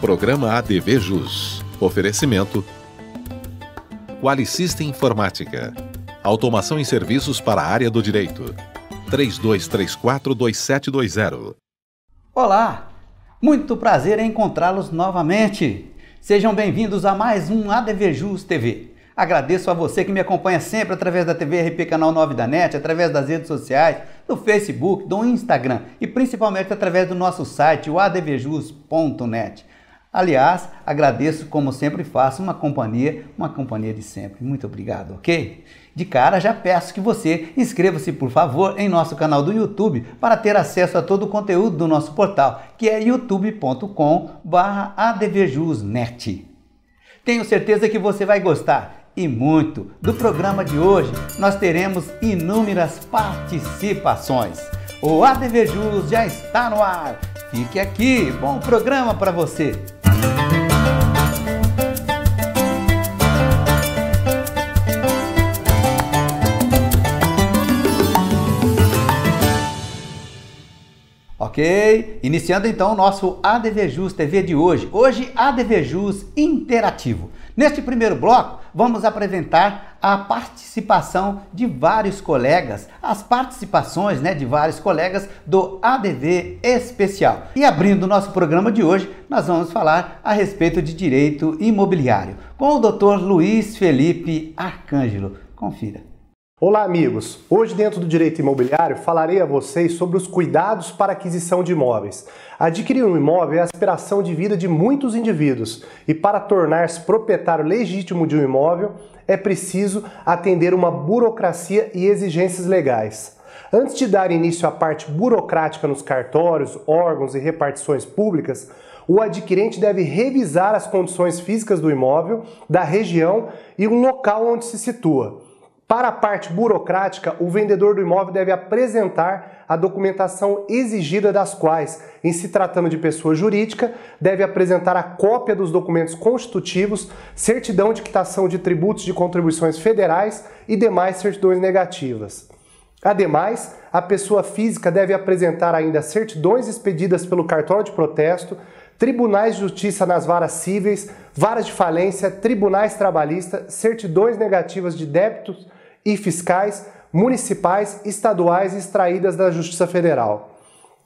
Programa ADV Jus. Oferecimento. Qualicista Informática. Automação em serviços para a área do direito. 32342720. Olá! Muito prazer em encontrá-los novamente. Sejam bem-vindos a mais um ADV Jus TV. Agradeço a você que me acompanha sempre através da TV RP Canal 9 da NET, através das redes sociais, do Facebook, do Instagram e principalmente através do nosso site, o advjus.net. Aliás, agradeço, como sempre faço, uma companhia, uma companhia de sempre. Muito obrigado, ok? De cara, já peço que você inscreva-se, por favor, em nosso canal do YouTube para ter acesso a todo o conteúdo do nosso portal, que é youtube.com/advjusnet. Tenho certeza que você vai gostar e muito. Do programa de hoje, nós teremos inúmeras participações. O ADV Jus já está no ar. Fique aqui, bom programa para você. Ok? Iniciando então o nosso ADVJus TV de hoje. Hoje, ADVJus interativo. Neste primeiro bloco, vamos apresentar a participação de vários colegas, as participações né, de vários colegas do ADV Especial. E abrindo o nosso programa de hoje, nós vamos falar a respeito de direito imobiliário com o Dr. Luiz Felipe Arcângelo. Confira. Olá, amigos! Hoje, dentro do direito imobiliário, falarei a vocês sobre os cuidados para aquisição de imóveis. Adquirir um imóvel é a aspiração de vida de muitos indivíduos e, para tornar-se proprietário legítimo de um imóvel, é preciso atender uma burocracia e exigências legais. Antes de dar início à parte burocrática nos cartórios, órgãos e repartições públicas, o adquirente deve revisar as condições físicas do imóvel, da região e o local onde se situa. Para a parte burocrática, o vendedor do imóvel deve apresentar a documentação exigida das quais, em se tratando de pessoa jurídica, deve apresentar a cópia dos documentos constitutivos, certidão de quitação de tributos de contribuições federais e demais certidões negativas. Ademais, a pessoa física deve apresentar ainda certidões expedidas pelo cartório de protesto, tribunais de justiça nas varas cíveis, varas de falência, tribunais trabalhistas, certidões negativas de débitos e fiscais municipais, estaduais extraídas da Justiça Federal.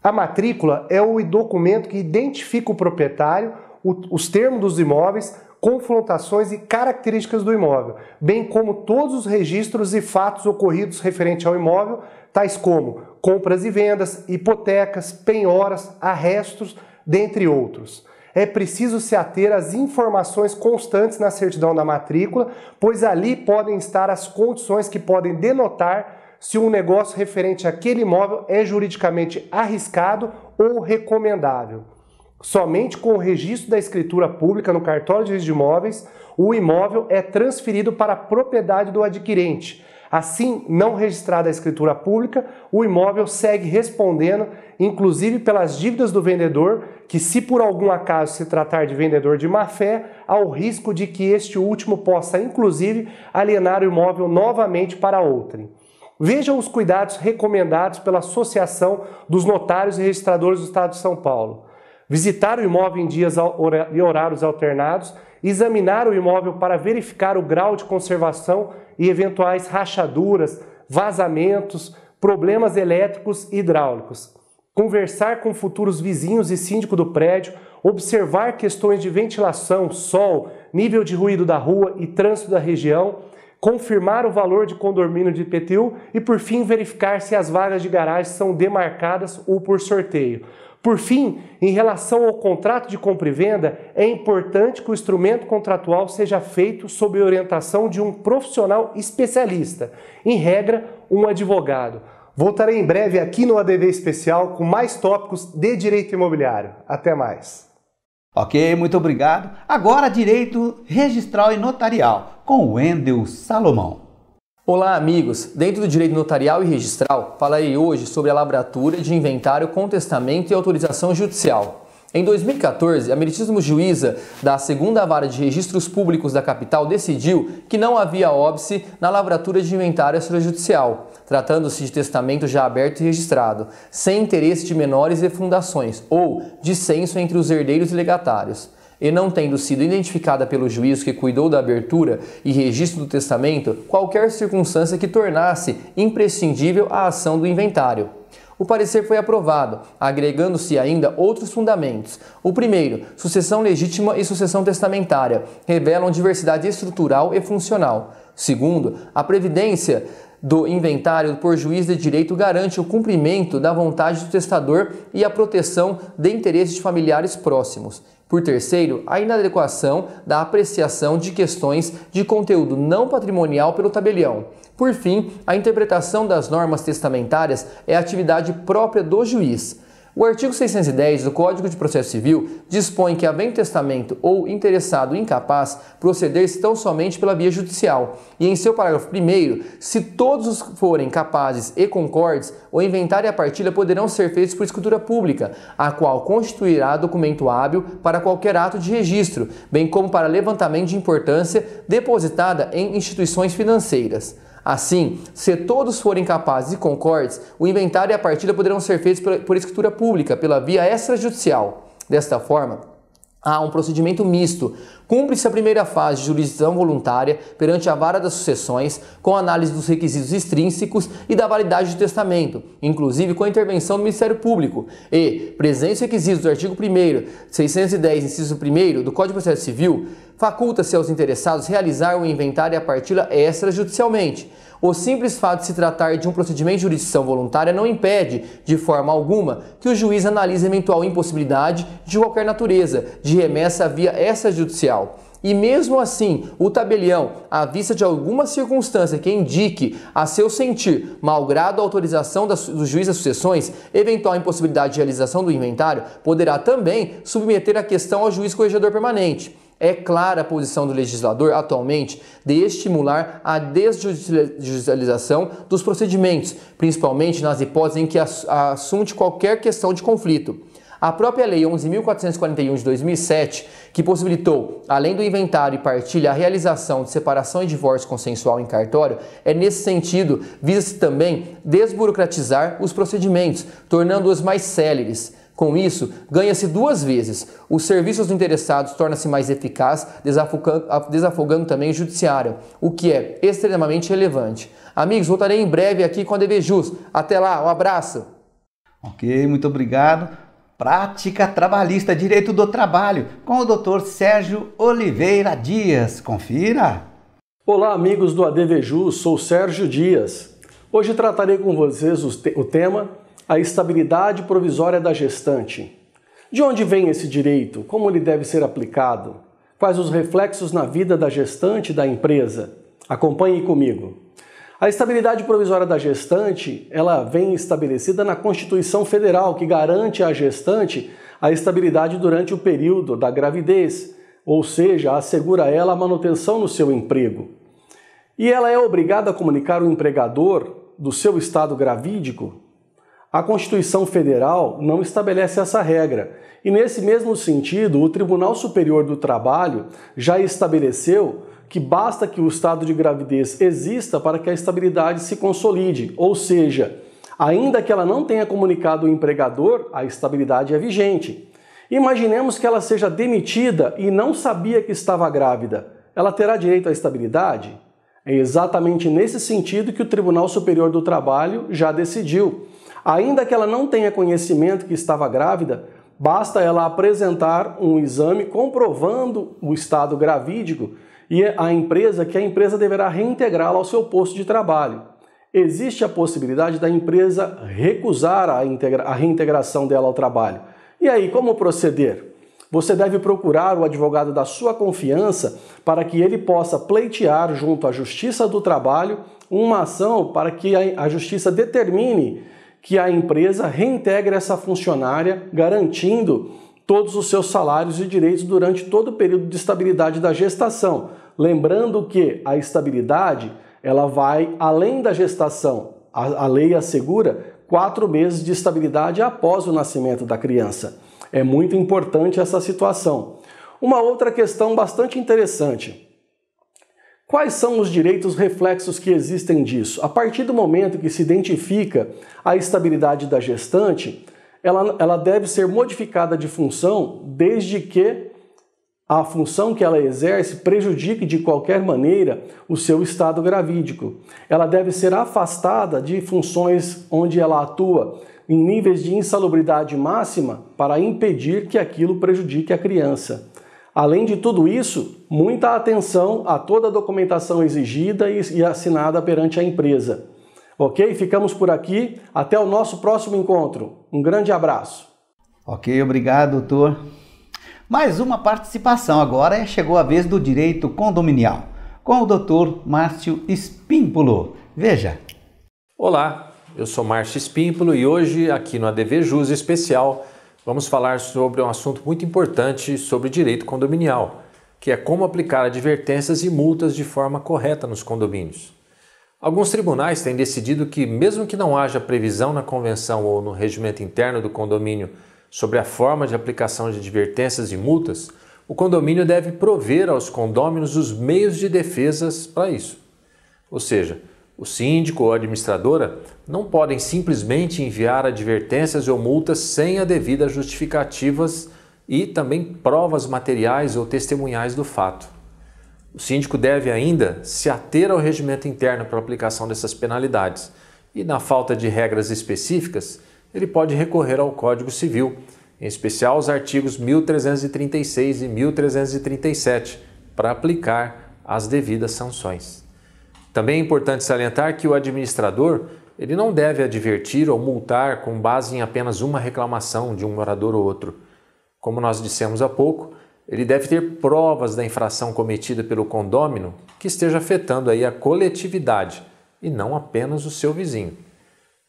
A matrícula é o documento que identifica o proprietário, os termos dos imóveis, confrontações e características do imóvel, bem como todos os registros e fatos ocorridos referente ao imóvel, tais como compras e vendas, hipotecas, penhoras, arrestos, dentre outros é preciso se ater às informações constantes na certidão da matrícula, pois ali podem estar as condições que podem denotar se um negócio referente àquele imóvel é juridicamente arriscado ou recomendável. Somente com o registro da escritura pública no cartório de registro de imóveis, o imóvel é transferido para a propriedade do adquirente. Assim, não registrada a escritura pública, o imóvel segue respondendo inclusive pelas dívidas do vendedor, que, se por algum acaso se tratar de vendedor de má fé, há o risco de que este último possa, inclusive, alienar o imóvel novamente para outrem. Vejam os cuidados recomendados pela Associação dos Notários e Registradores do Estado de São Paulo. Visitar o imóvel em dias e horários alternados, examinar o imóvel para verificar o grau de conservação e eventuais rachaduras, vazamentos, problemas elétricos e hidráulicos conversar com futuros vizinhos e síndico do prédio, observar questões de ventilação, sol, nível de ruído da rua e trânsito da região, confirmar o valor de condomínio de IPTU e, por fim, verificar se as vagas de garagem são demarcadas ou por sorteio. Por fim, em relação ao contrato de compra e venda, é importante que o instrumento contratual seja feito sob orientação de um profissional especialista, em regra, um advogado. Voltarei em breve aqui no ADV Especial com mais tópicos de direito imobiliário. Até mais. Ok, muito obrigado. Agora, direito registral e notarial, com Wendel Salomão. Olá, amigos! Dentro do direito notarial e registral, falarei hoje sobre a labratura de inventário contestamento e autorização judicial. Em 2014, a meritíssimo juíza da segunda vara de registros públicos da capital decidiu que não havia óbice na lavratura de inventário extrajudicial, tratando-se de testamento já aberto e registrado, sem interesse de menores e fundações ou dissenso entre os herdeiros e legatários e não tendo sido identificada pelo juiz que cuidou da abertura e registro do testamento qualquer circunstância que tornasse imprescindível a ação do inventário. O parecer foi aprovado, agregando-se ainda outros fundamentos. O primeiro, sucessão legítima e sucessão testamentária, revelam diversidade estrutural e funcional. Segundo, a previdência do inventário por juiz de direito garante o cumprimento da vontade do testador e a proteção de interesses de familiares próximos. Por terceiro, a inadequação da apreciação de questões de conteúdo não patrimonial pelo tabelião. Por fim, a interpretação das normas testamentárias é atividade própria do juiz. O artigo 610 do Código de Processo Civil dispõe que, havendo testamento ou interessado incapaz, proceder-se tão somente pela via judicial. E em seu parágrafo 1, se todos forem capazes e concordes, o inventário e a partilha poderão ser feitos por escritura pública, a qual constituirá documento hábil para qualquer ato de registro, bem como para levantamento de importância depositada em instituições financeiras. Assim, se todos forem capazes e concordes, o inventário e a partilha poderão ser feitos por escritura pública, pela via extrajudicial. Desta forma, a um procedimento misto. Cumpre-se a primeira fase de jurisdição voluntária perante a vara das sucessões, com análise dos requisitos extrínsecos e da validade do testamento, inclusive com a intervenção do Ministério Público. E, os requisitos do artigo 1º, 610, inciso 1 do Código de Processo Civil, faculta-se aos interessados realizar o inventário e a partilha extrajudicialmente. O simples fato de se tratar de um procedimento de jurisdição voluntária não impede, de forma alguma, que o juiz analise eventual impossibilidade de qualquer natureza de remessa via extrajudicial. E mesmo assim, o tabelião, à vista de alguma circunstância que indique, a seu sentir, malgrado a autorização do juiz das sucessões, eventual impossibilidade de realização do inventário, poderá também submeter a questão ao juiz corregedor permanente. É clara a posição do legislador atualmente de estimular a desjudicialização dos procedimentos, principalmente nas hipóteses em que assunte qualquer questão de conflito. A própria Lei 11.441 de 2007, que possibilitou, além do inventário e partilha, a realização de separação e divórcio consensual em cartório, é nesse sentido, visa-se também desburocratizar os procedimentos, tornando-os mais céleres. Com isso, ganha-se duas vezes. Os serviços dos interessados torna-se mais eficaz, desafogando, desafogando também o judiciário, o que é extremamente relevante. Amigos, voltarei em breve aqui com a DVJus. Até lá, um abraço! Ok, muito obrigado. Prática Trabalhista Direito do Trabalho com o Dr. Sérgio Oliveira Dias. Confira! Olá, amigos do ADVJU, sou Sérgio Dias. Hoje tratarei com vocês o tema A Estabilidade Provisória da Gestante. De onde vem esse direito? Como ele deve ser aplicado? Quais os reflexos na vida da gestante e da empresa? Acompanhe comigo. A estabilidade provisória da gestante, ela vem estabelecida na Constituição Federal, que garante à gestante a estabilidade durante o período da gravidez, ou seja, assegura a ela a manutenção no seu emprego. E ela é obrigada a comunicar o empregador do seu estado gravídico? A Constituição Federal não estabelece essa regra. E nesse mesmo sentido, o Tribunal Superior do Trabalho já estabeleceu que basta que o estado de gravidez exista para que a estabilidade se consolide, ou seja, ainda que ela não tenha comunicado o empregador, a estabilidade é vigente. Imaginemos que ela seja demitida e não sabia que estava grávida. Ela terá direito à estabilidade? É exatamente nesse sentido que o Tribunal Superior do Trabalho já decidiu. Ainda que ela não tenha conhecimento que estava grávida, basta ela apresentar um exame comprovando o estado gravídico e a empresa que a empresa deverá reintegrá-la ao seu posto de trabalho. Existe a possibilidade da empresa recusar a, a reintegração dela ao trabalho. E aí, como proceder? Você deve procurar o advogado da sua confiança para que ele possa pleitear junto à Justiça do Trabalho uma ação para que a Justiça determine que a empresa reintegre essa funcionária, garantindo todos os seus salários e direitos durante todo o período de estabilidade da gestação. Lembrando que a estabilidade ela vai além da gestação. A, a lei assegura quatro meses de estabilidade após o nascimento da criança. É muito importante essa situação. Uma outra questão bastante interessante. Quais são os direitos reflexos que existem disso? A partir do momento que se identifica a estabilidade da gestante, ela, ela deve ser modificada de função desde que a função que ela exerce prejudique de qualquer maneira o seu estado gravídico. Ela deve ser afastada de funções onde ela atua em níveis de insalubridade máxima para impedir que aquilo prejudique a criança. Além de tudo isso, muita atenção a toda a documentação exigida e assinada perante a empresa. Ok? Ficamos por aqui. Até o nosso próximo encontro. Um grande abraço. Ok, obrigado, doutor. Mais uma participação agora. Chegou a vez do direito condominial, com o doutor Márcio Espímpolo. Veja. Olá, eu sou Márcio Espímpolo e hoje, aqui no ADV Jus Especial, vamos falar sobre um assunto muito importante sobre direito condominial, que é como aplicar advertências e multas de forma correta nos condomínios. Alguns tribunais têm decidido que, mesmo que não haja previsão na convenção ou no regimento interno do condomínio sobre a forma de aplicação de advertências e multas, o condomínio deve prover aos condôminos os meios de defesas para isso. Ou seja, o síndico ou a administradora não podem simplesmente enviar advertências ou multas sem a devida justificativas e também provas materiais ou testemunhais do fato. O síndico deve ainda se ater ao regimento interno para a aplicação dessas penalidades e, na falta de regras específicas, ele pode recorrer ao Código Civil, em especial os artigos 1336 e 1337, para aplicar as devidas sanções. Também é importante salientar que o administrador ele não deve advertir ou multar com base em apenas uma reclamação de um morador ou outro. Como nós dissemos há pouco, ele deve ter provas da infração cometida pelo condômino que esteja afetando aí a coletividade e não apenas o seu vizinho.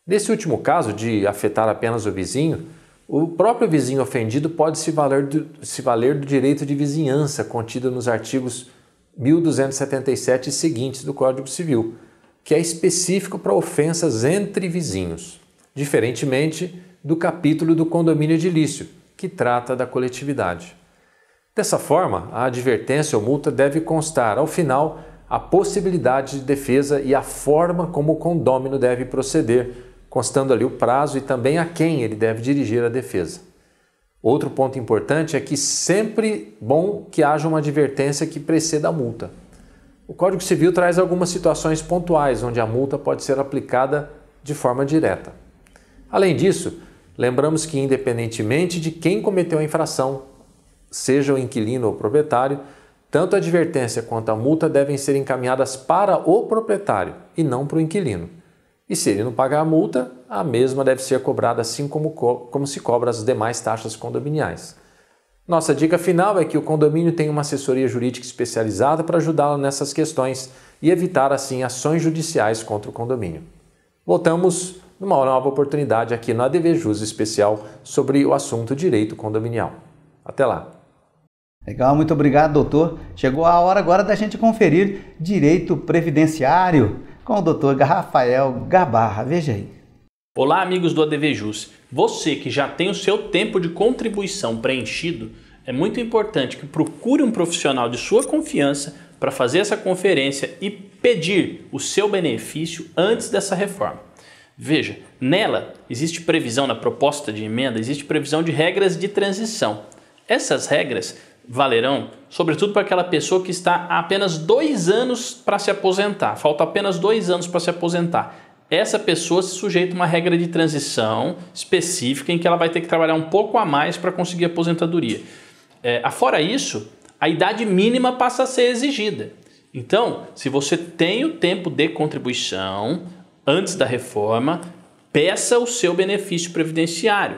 Nesse último caso de afetar apenas o vizinho, o próprio vizinho ofendido pode se valer do, se valer do direito de vizinhança contido nos artigos 1277 e seguintes do Código Civil, que é específico para ofensas entre vizinhos, diferentemente do capítulo do condomínio edilício, que trata da coletividade. Dessa forma, a advertência ou multa deve constar, ao final, a possibilidade de defesa e a forma como o condômino deve proceder, constando ali o prazo e também a quem ele deve dirigir a defesa. Outro ponto importante é que sempre bom que haja uma advertência que preceda a multa. O Código Civil traz algumas situações pontuais onde a multa pode ser aplicada de forma direta. Além disso, lembramos que, independentemente de quem cometeu a infração, seja o inquilino ou o proprietário, tanto a advertência quanto a multa devem ser encaminhadas para o proprietário e não para o inquilino. E se ele não pagar a multa, a mesma deve ser cobrada assim como, co como se cobra as demais taxas condominiais. Nossa dica final é que o condomínio tem uma assessoria jurídica especializada para ajudá-lo nessas questões e evitar assim ações judiciais contra o condomínio. Voltamos numa nova oportunidade aqui no ADV Jus especial sobre o assunto direito condominial. Até lá! Legal, muito obrigado, doutor. Chegou a hora agora da gente conferir direito previdenciário com o doutor Rafael Gabarra. Veja aí. Olá, amigos do ADV Jus. Você que já tem o seu tempo de contribuição preenchido, é muito importante que procure um profissional de sua confiança para fazer essa conferência e pedir o seu benefício antes dessa reforma. Veja, nela existe previsão na proposta de emenda, existe previsão de regras de transição. Essas regras valerão, sobretudo para aquela pessoa que está há apenas dois anos para se aposentar. Falta apenas dois anos para se aposentar. Essa pessoa se sujeita a uma regra de transição específica em que ela vai ter que trabalhar um pouco a mais para conseguir a aposentadoria. É, afora isso, a idade mínima passa a ser exigida. Então, se você tem o tempo de contribuição antes da reforma, peça o seu benefício previdenciário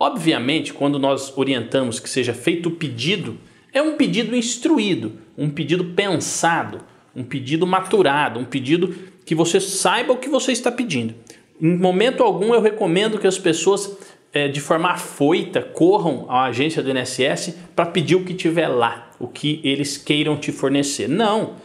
Obviamente, quando nós orientamos que seja feito o pedido, é um pedido instruído, um pedido pensado, um pedido maturado, um pedido que você saiba o que você está pedindo. Em momento algum, eu recomendo que as pessoas, eh, de forma afoita, corram à agência do INSS para pedir o que tiver lá, o que eles queiram te fornecer. Não!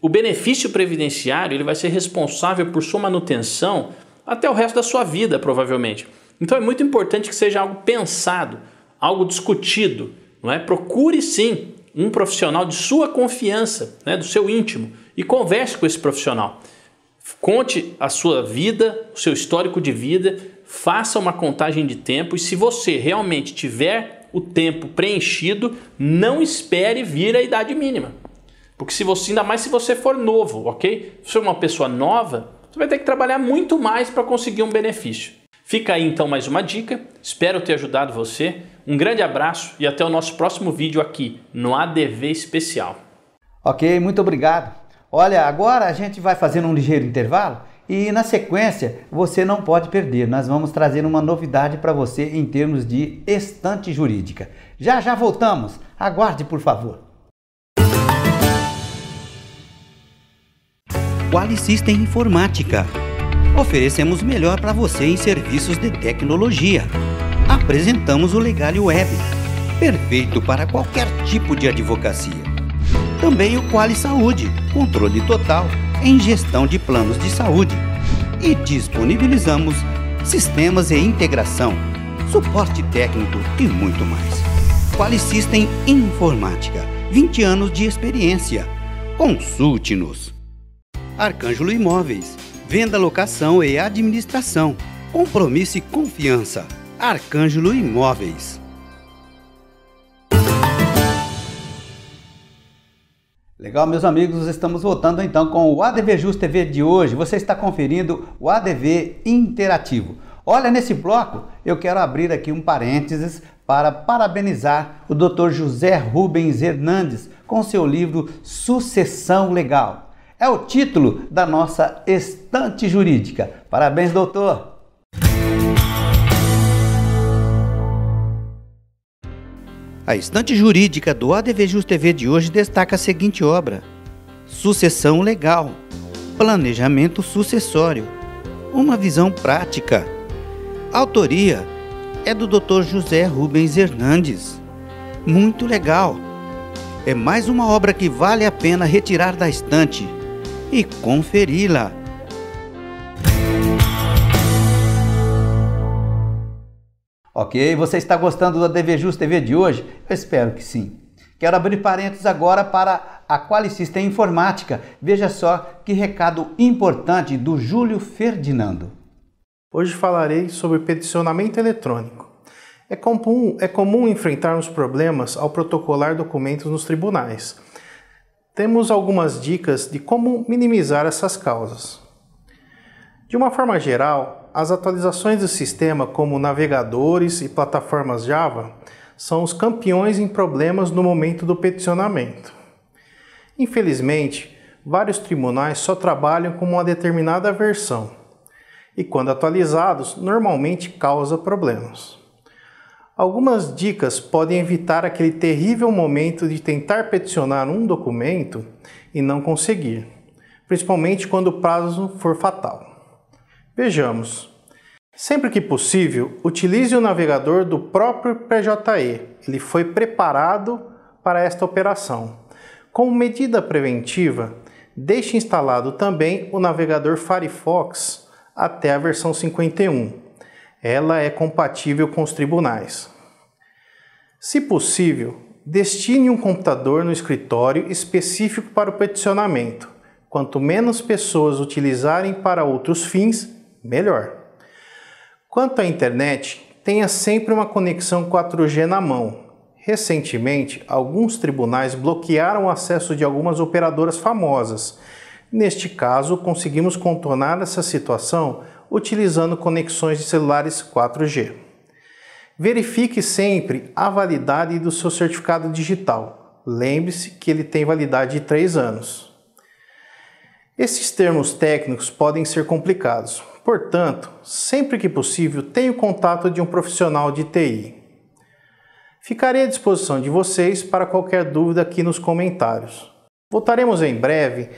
O benefício previdenciário ele vai ser responsável por sua manutenção até o resto da sua vida, provavelmente. Então é muito importante que seja algo pensado, algo discutido, não é? Procure sim um profissional de sua confiança, né, do seu íntimo, e converse com esse profissional. Conte a sua vida, o seu histórico de vida, faça uma contagem de tempo e se você realmente tiver o tempo preenchido, não espere vir a idade mínima. Porque se você, ainda mais se você for novo, ok? Se você uma pessoa nova, você vai ter que trabalhar muito mais para conseguir um benefício. Fica aí então mais uma dica, espero ter ajudado você. Um grande abraço e até o nosso próximo vídeo aqui no ADV Especial. Ok, muito obrigado. Olha, agora a gente vai fazer um ligeiro intervalo e na sequência você não pode perder. Nós vamos trazer uma novidade para você em termos de estante jurídica. Já já voltamos. Aguarde, por favor. Qualicista Informática Oferecemos o melhor para você em serviços de tecnologia. Apresentamos o Legale Web, perfeito para qualquer tipo de advocacia. Também o Quali Saúde, controle total em gestão de planos de saúde. E disponibilizamos sistemas e integração, suporte técnico e muito mais. Quali System Informática, 20 anos de experiência. Consulte-nos. Arcângelo Imóveis venda, locação e administração. Compromisso e confiança. Arcângelo Imóveis. Legal, meus amigos, estamos voltando então com o ADV Just TV de hoje. Você está conferindo o ADV Interativo. Olha, nesse bloco eu quero abrir aqui um parênteses para parabenizar o Dr. José Rubens Hernandes com seu livro Sucessão Legal. É o título da nossa estante jurídica. Parabéns, doutor! A estante jurídica do ADV Just TV de hoje destaca a seguinte obra: Sucessão Legal, Planejamento Sucessório, uma visão prática. Autoria é do Dr. José Rubens Hernandes. Muito legal! É mais uma obra que vale a pena retirar da estante e conferi-la. Ok, você está gostando da TV Just TV de hoje? Eu espero que sim. Quero abrir parênteses agora para a Qualicista Informática. Veja só que recado importante do Júlio Ferdinando. Hoje falarei sobre peticionamento eletrônico. É comum, é comum enfrentarmos problemas ao protocolar documentos nos tribunais temos algumas dicas de como minimizar essas causas. De uma forma geral, as atualizações do sistema, como navegadores e plataformas Java, são os campeões em problemas no momento do peticionamento. Infelizmente, vários tribunais só trabalham com uma determinada versão, e quando atualizados, normalmente causa problemas. Algumas dicas podem evitar aquele terrível momento de tentar peticionar um documento e não conseguir, principalmente quando o prazo for fatal. Vejamos. Sempre que possível, utilize o navegador do próprio PJE. Ele foi preparado para esta operação. Como medida preventiva, deixe instalado também o navegador Firefox até a versão 51 ela é compatível com os tribunais. Se possível, destine um computador no escritório específico para o peticionamento. Quanto menos pessoas utilizarem para outros fins, melhor. Quanto à internet, tenha sempre uma conexão 4G na mão, Recentemente, alguns tribunais bloquearam o acesso de algumas operadoras famosas. Neste caso, conseguimos contornar essa situação utilizando conexões de celulares 4G. Verifique sempre a validade do seu certificado digital. Lembre-se que ele tem validade de 3 anos. Esses termos técnicos podem ser complicados, portanto, sempre que possível, tenha o contato de um profissional de TI. Ficarei à disposição de vocês para qualquer dúvida aqui nos comentários. Voltaremos em breve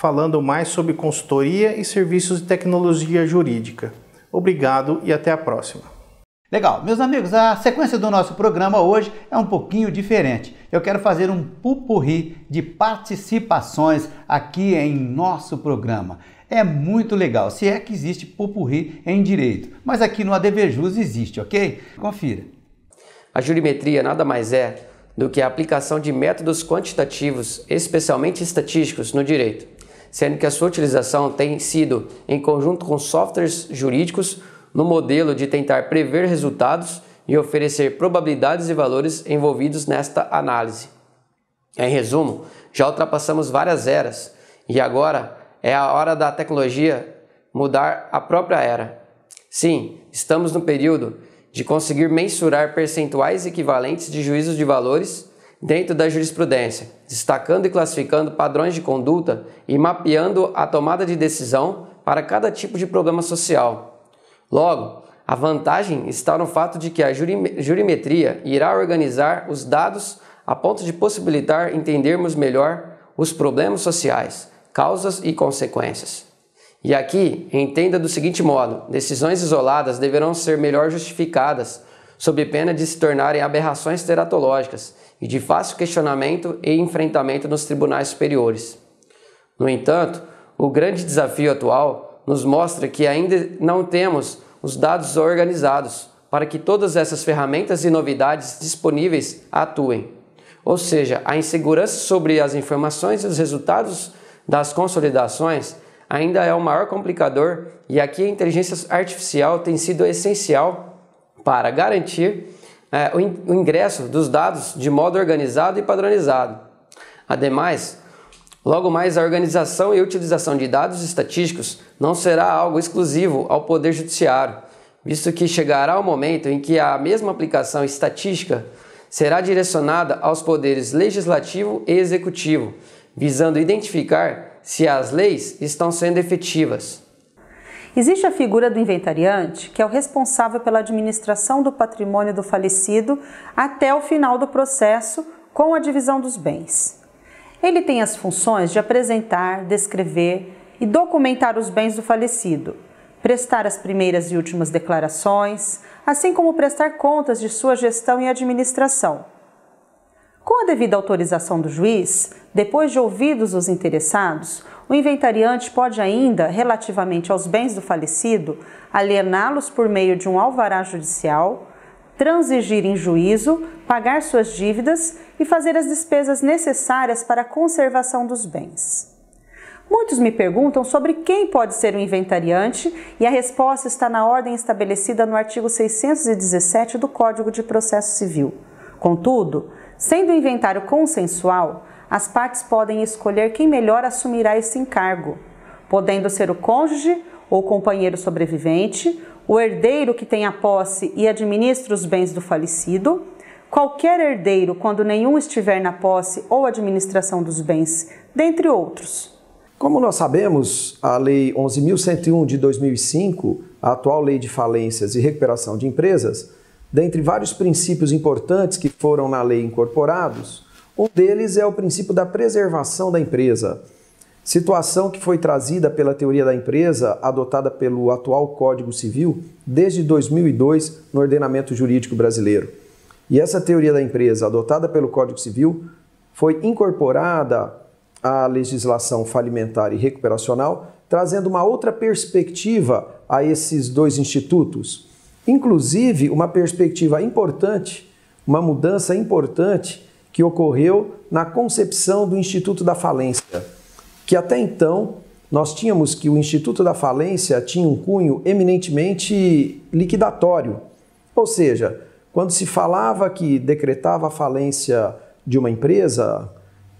falando mais sobre consultoria e serviços de tecnologia jurídica. Obrigado e até a próxima. Legal, meus amigos, a sequência do nosso programa hoje é um pouquinho diferente. Eu quero fazer um pupurri de participações aqui em nosso programa. É muito legal, se é que existe pupurri em direito, mas aqui no ADV existe, ok? Confira. A jurimetria nada mais é do que a aplicação de métodos quantitativos, especialmente estatísticos, no direito sendo que a sua utilização tem sido em conjunto com softwares jurídicos no modelo de tentar prever resultados e oferecer probabilidades e valores envolvidos nesta análise. Em resumo, já ultrapassamos várias eras e agora é a hora da tecnologia mudar a própria era. Sim, estamos no período de conseguir mensurar percentuais equivalentes de juízos de valores dentro da jurisprudência, destacando e classificando padrões de conduta e mapeando a tomada de decisão para cada tipo de problema social. Logo, a vantagem está no fato de que a jurimetria irá organizar os dados a ponto de possibilitar entendermos melhor os problemas sociais, causas e consequências. E aqui, entenda do seguinte modo: decisões isoladas deverão ser melhor justificadas sob pena de se tornarem aberrações teratológicas e de fácil questionamento e enfrentamento nos tribunais superiores. No entanto, o grande desafio atual nos mostra que ainda não temos os dados organizados para que todas essas ferramentas e novidades disponíveis atuem. Ou seja, a insegurança sobre as informações e os resultados das consolidações ainda é o maior complicador e aqui a inteligência artificial tem sido essencial para garantir é, o ingresso dos dados de modo organizado e padronizado. Ademais, logo mais a organização e utilização de dados estatísticos não será algo exclusivo ao Poder Judiciário, visto que chegará o momento em que a mesma aplicação estatística será direcionada aos poderes legislativo e executivo, visando identificar se as leis estão sendo efetivas. Existe a figura do inventariante, que é o responsável pela administração do patrimônio do falecido até o final do processo com a divisão dos bens. Ele tem as funções de apresentar, descrever e documentar os bens do falecido, prestar as primeiras e últimas declarações, assim como prestar contas de sua gestão e administração. Com a devida autorização do juiz, depois de ouvidos os interessados, o inventariante pode ainda, relativamente aos bens do falecido, aliená-los por meio de um alvará judicial, transigir em juízo, pagar suas dívidas e fazer as despesas necessárias para a conservação dos bens. Muitos me perguntam sobre quem pode ser o um inventariante e a resposta está na ordem estabelecida no artigo 617 do Código de Processo Civil. Contudo, sendo o inventário consensual, as partes podem escolher quem melhor assumirá esse encargo, podendo ser o cônjuge ou companheiro sobrevivente, o herdeiro que tem a posse e administra os bens do falecido, qualquer herdeiro quando nenhum estiver na posse ou administração dos bens, dentre outros. Como nós sabemos, a Lei 11.101 de 2005, a atual Lei de Falências e Recuperação de Empresas, dentre vários princípios importantes que foram na lei incorporados, um deles é o princípio da preservação da empresa. Situação que foi trazida pela teoria da empresa, adotada pelo atual Código Civil desde 2002 no ordenamento jurídico brasileiro. E essa teoria da empresa, adotada pelo Código Civil, foi incorporada à legislação falimentar e recuperacional, trazendo uma outra perspectiva a esses dois institutos. Inclusive, uma perspectiva importante, uma mudança importante que ocorreu na concepção do Instituto da Falência, que até então nós tínhamos que o Instituto da Falência tinha um cunho eminentemente liquidatório, ou seja, quando se falava que decretava a falência de uma empresa,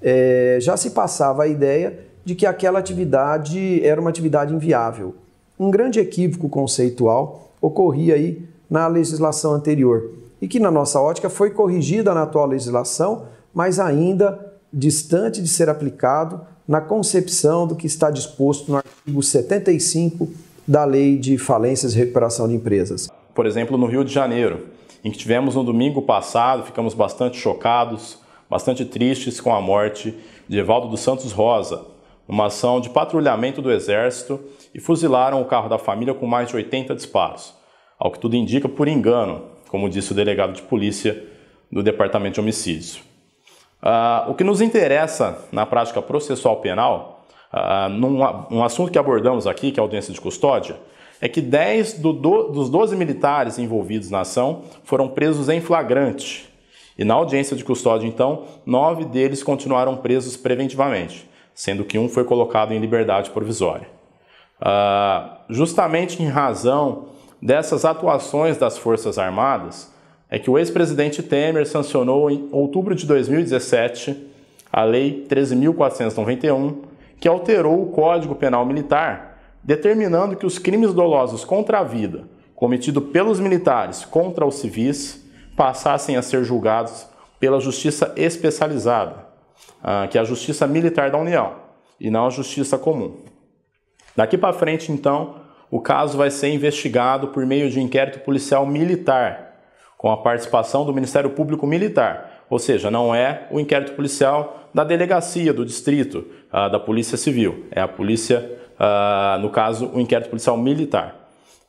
é, já se passava a ideia de que aquela atividade era uma atividade inviável. Um grande equívoco conceitual ocorria aí na legislação anterior e que, na nossa ótica, foi corrigida na atual legislação, mas ainda distante de ser aplicado na concepção do que está disposto no artigo 75 da Lei de Falências e Recuperação de Empresas. Por exemplo, no Rio de Janeiro, em que tivemos no domingo passado, ficamos bastante chocados, bastante tristes com a morte de Evaldo dos Santos Rosa, numa ação de patrulhamento do Exército e fuzilaram o carro da família com mais de 80 disparos, ao que tudo indica por engano, como disse o delegado de polícia do Departamento de Homicídios. Ah, o que nos interessa na prática processual penal, ah, num, um assunto que abordamos aqui, que é a audiência de custódia, é que 10 do, do, dos 12 militares envolvidos na ação foram presos em flagrante. E na audiência de custódia, então, nove deles continuaram presos preventivamente, sendo que um foi colocado em liberdade provisória. Ah, justamente em razão dessas atuações das Forças Armadas é que o ex-presidente Temer sancionou em outubro de 2017 a Lei 13.491, que alterou o Código Penal Militar, determinando que os crimes dolosos contra a vida, cometidos pelos militares contra os civis, passassem a ser julgados pela Justiça Especializada, ah, que é a Justiça Militar da União, e não a Justiça Comum. Daqui para frente, então, o caso vai ser investigado por meio de inquérito policial militar, com a participação do Ministério Público Militar, ou seja, não é o inquérito policial da delegacia, do distrito, ah, da Polícia Civil, é a polícia, ah, no caso, o inquérito policial militar.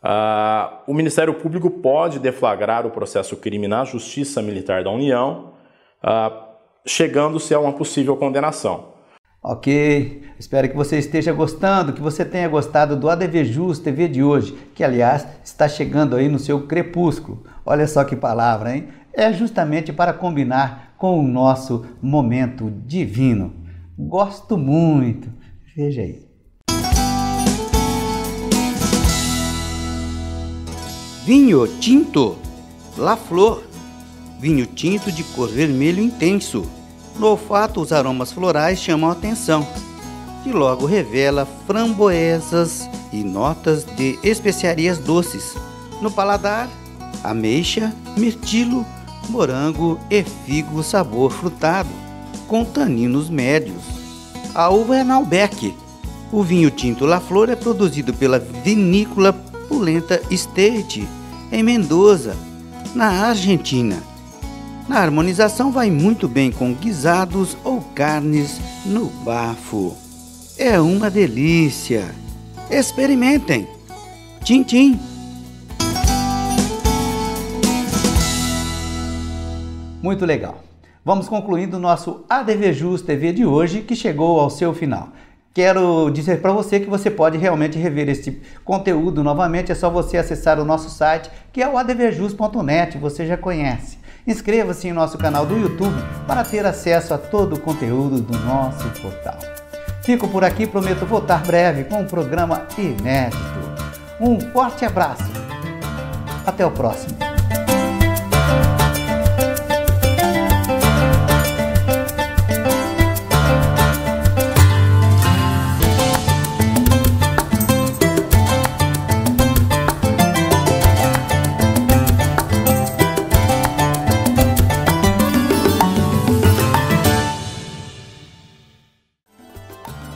Ah, o Ministério Público pode deflagrar o processo crime na Justiça Militar da União, chegando-se a uma possível condenação. Ok, espero que você esteja gostando, que você tenha gostado do ADV Jus TV de hoje, que aliás está chegando aí no seu crepúsculo. Olha só que palavra, hein? É justamente para combinar com o nosso momento divino. Gosto muito. Veja aí. Vinho tinto, La Flor. Vinho tinto de cor vermelho intenso no olfato, os aromas florais chamam a atenção, que logo revela framboesas e notas de especiarias doces. No paladar, ameixa, mirtilo, morango e figo sabor frutado, com taninos médios. A uva é Malbec. O vinho tinto La Flor é produzido pela vinícola Pulenta State, em Mendoza, na Argentina na harmonização vai muito bem com guisados ou carnes no bafo. É uma delícia. Experimentem. Tchim, tchim. Muito legal. Vamos concluindo o nosso ADVJUS TV de hoje, que chegou ao seu final. Quero dizer para você que você pode realmente rever este conteúdo novamente, é só você acessar o nosso site, que é o advjus.net, você já conhece. Inscreva-se em nosso canal do YouTube para ter acesso a todo o conteúdo do nosso portal. Fico por aqui, prometo voltar breve com um programa inédito. Um forte abraço. Até o próximo.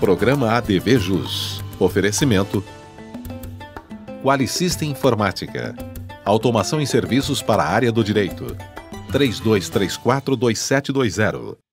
Programa ADV Jus. Oferecimento. Qualicista Informática. Automação em serviços para a área do direito. 32342720.